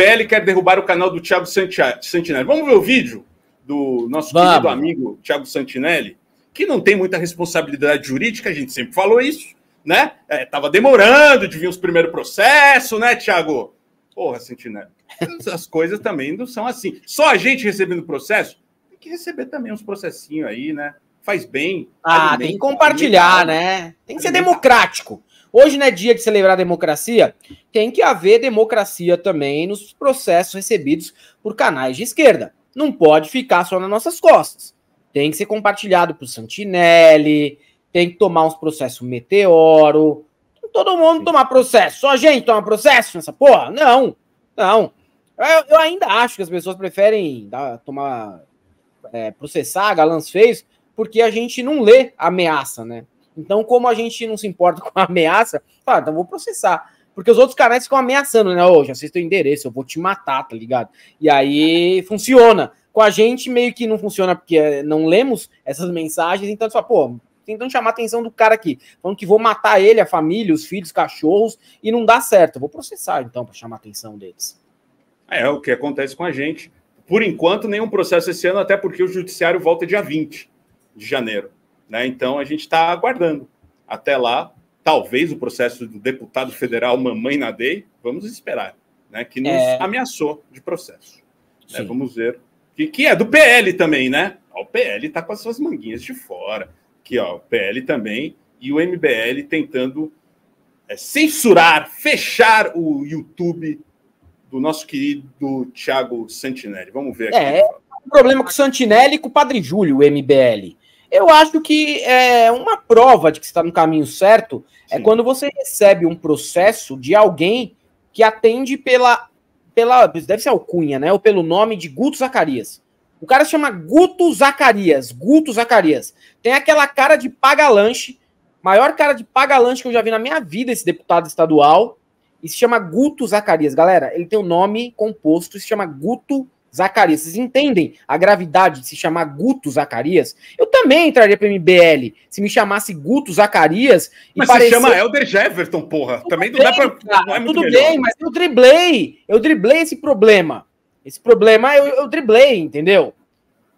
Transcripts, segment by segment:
PL quer derrubar o canal do Thiago Santinelli. Vamos ver o vídeo do nosso Vamos. querido amigo Thiago Santinelli, que não tem muita responsabilidade jurídica, a gente sempre falou isso, né? É, tava demorando de vir os primeiros processos, né, Thiago? Porra, Santinelli. As coisas também não são assim. Só a gente recebendo processo, tem que receber também uns processinhos aí, né? Faz bem. Ah, alimenta, tem que compartilhar, alimenta, né? Tem que alimenta. ser democrático. Hoje não é dia de celebrar a democracia? Tem que haver democracia também nos processos recebidos por canais de esquerda. Não pode ficar só nas nossas costas. Tem que ser compartilhado por Santinelli, tem que tomar uns processos meteoro. Todo mundo tomar processo, só a gente tomar processo nessa porra? Não, não. Eu, eu ainda acho que as pessoas preferem dar, tomar, é, processar galãs feios, porque a gente não lê ameaça, né? Então, como a gente não se importa com a ameaça, ah, então vou processar. Porque os outros canais ficam ameaçando, né? Ô, oh, sei teu endereço, eu vou te matar, tá ligado? E aí funciona. Com a gente, meio que não funciona, porque eh, não lemos essas mensagens, então só pô, tentando chamar a atenção do cara aqui, falando que vou matar ele, a família, os filhos, cachorros, e não dá certo. Eu vou processar, então, para chamar a atenção deles. É, o que acontece com a gente. Por enquanto, nenhum processo esse ano, até porque o judiciário volta dia 20 de janeiro. Né? Então a gente está aguardando. Até lá, talvez o processo do deputado federal Mamãe Nadei, vamos esperar, né? que nos é... ameaçou de processo. Né? Vamos ver. Que, que é do PL também, né? O PL está com as suas manguinhas de fora. Aqui, ó, o PL também e o MBL tentando é, censurar, fechar o YouTube do nosso querido Tiago Santinelli. Vamos ver aqui. É, é um problema com o Santinelli e com o Padre Júlio, o MBL. Eu acho que é uma prova de que está no caminho certo é Sim. é quando você recebe um processo de alguém que atende pela pela deve ser alcunha, né, ou pelo nome de Guto Zacarias. O cara se chama Guto Zacarias, Guto Zacarias. Tem aquela cara de paga-lanche, maior cara de paga-lanche que eu já vi na minha vida esse deputado estadual, e se chama Guto Zacarias. Galera, ele tem o um nome composto, se chama Guto Zacarias. Vocês entendem a gravidade de se chamar Guto Zacarias? Eu também entraria para MBL. Se me chamasse Guto Zacarias. mas parecer... se chama Elder Jefferson, porra. Tudo também bem, não dá pra. Cara, não é tudo bem, mas eu driblei. Eu driblei esse problema. Esse problema eu, eu driblei, entendeu?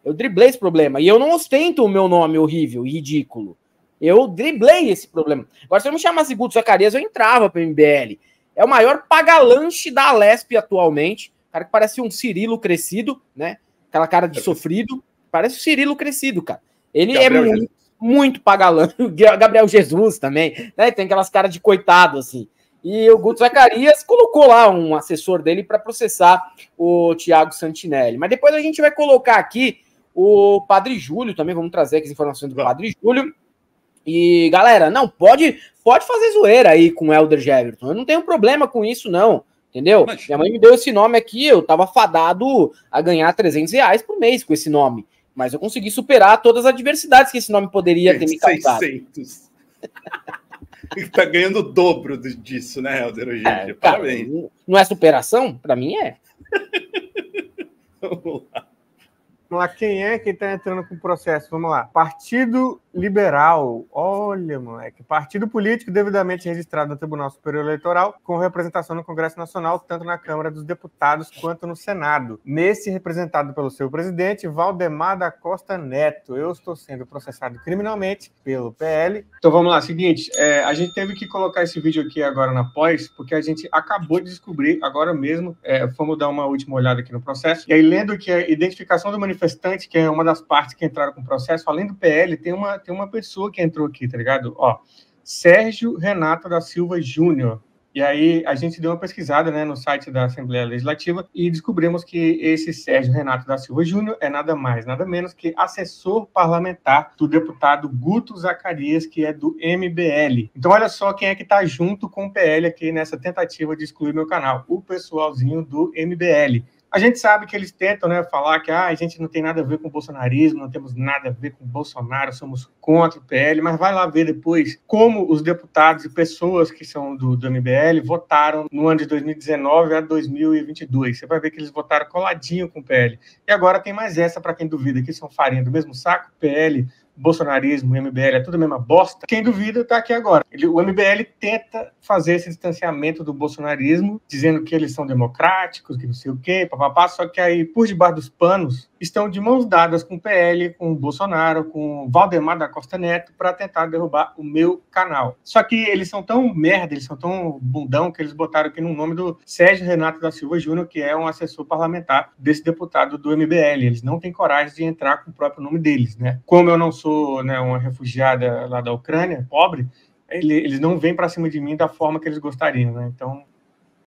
Eu driblei esse problema. E eu não ostento o meu nome horrível e ridículo. Eu driblei esse problema. Agora, se eu me chamasse Guto Zacarias, eu entrava para MBL. É o maior pagalanche da Alesp atualmente. Cara que parece um Cirilo crescido, né? Aquela cara de é. sofrido. Parece o Cirilo crescido, cara. Ele é Gabriel é muito, Jesus. muito pagalão. Gabriel Jesus também, né? Tem aquelas caras de coitado, assim. E o Guto Zacarias colocou lá um assessor dele para processar o Thiago Santinelli. Mas depois a gente vai colocar aqui o Padre Júlio também, vamos trazer aqui as informações do Padre Júlio. E galera, não, pode pode fazer zoeira aí com o Elder Jeverton. Eu não tenho problema com isso, não. Entendeu? Mas... Minha mãe me deu esse nome aqui, eu tava fadado a ganhar 300 reais por mês com esse nome mas eu consegui superar todas as adversidades que esse nome poderia ter me causado. 600. tá ganhando o dobro disso, né, Helder? é, Parabéns. Cara, não é superação? Para mim é. Vamos lá. Vamos lá, quem é quem está entrando com o processo? Vamos lá. Partido Liberal. Olha, moleque. Partido político devidamente registrado no Tribunal Superior Eleitoral, com representação no Congresso Nacional, tanto na Câmara dos Deputados quanto no Senado. Nesse, representado pelo seu presidente, Valdemar da Costa Neto. Eu estou sendo processado criminalmente pelo PL. Então vamos lá, seguinte. É, a gente teve que colocar esse vídeo aqui agora na pós, porque a gente acabou de descobrir agora mesmo. É, fomos dar uma última olhada aqui no processo. E aí, lendo que a identificação do manifesto manifestante, que é uma das partes que entraram com o processo, além do PL, tem uma, tem uma pessoa que entrou aqui, tá ligado? Ó, Sérgio Renato da Silva Júnior. E aí a gente deu uma pesquisada né, no site da Assembleia Legislativa e descobrimos que esse Sérgio Renato da Silva Júnior é nada mais, nada menos que assessor parlamentar do deputado Guto Zacarias, que é do MBL. Então olha só quem é que está junto com o PL aqui nessa tentativa de excluir meu canal, o pessoalzinho do MBL. A gente sabe que eles tentam né, falar que ah, a gente não tem nada a ver com o bolsonarismo, não temos nada a ver com o Bolsonaro, somos contra o PL, mas vai lá ver depois como os deputados e pessoas que são do, do MBL votaram no ano de 2019 a 2022. Você vai ver que eles votaram coladinho com o PL. E agora tem mais essa para quem duvida, que são farinha do mesmo saco, PL bolsonarismo, MBL, é tudo a mesma bosta, quem duvida está aqui agora. Ele, o MBL tenta fazer esse distanciamento do bolsonarismo, dizendo que eles são democráticos, que não sei o quê, papapá, só que aí, por debaixo dos panos, estão de mãos dadas com o PL, com o Bolsonaro, com o Valdemar da Costa Neto, para tentar derrubar o meu canal. Só que eles são tão merda, eles são tão bundão, que eles botaram aqui no nome do Sérgio Renato da Silva Júnior, que é um assessor parlamentar desse deputado do MBL. Eles não têm coragem de entrar com o próprio nome deles, né? Como eu não sou sou né, uma refugiada lá da Ucrânia, pobre, ele, eles não vêm para cima de mim da forma que eles gostariam, né? Então,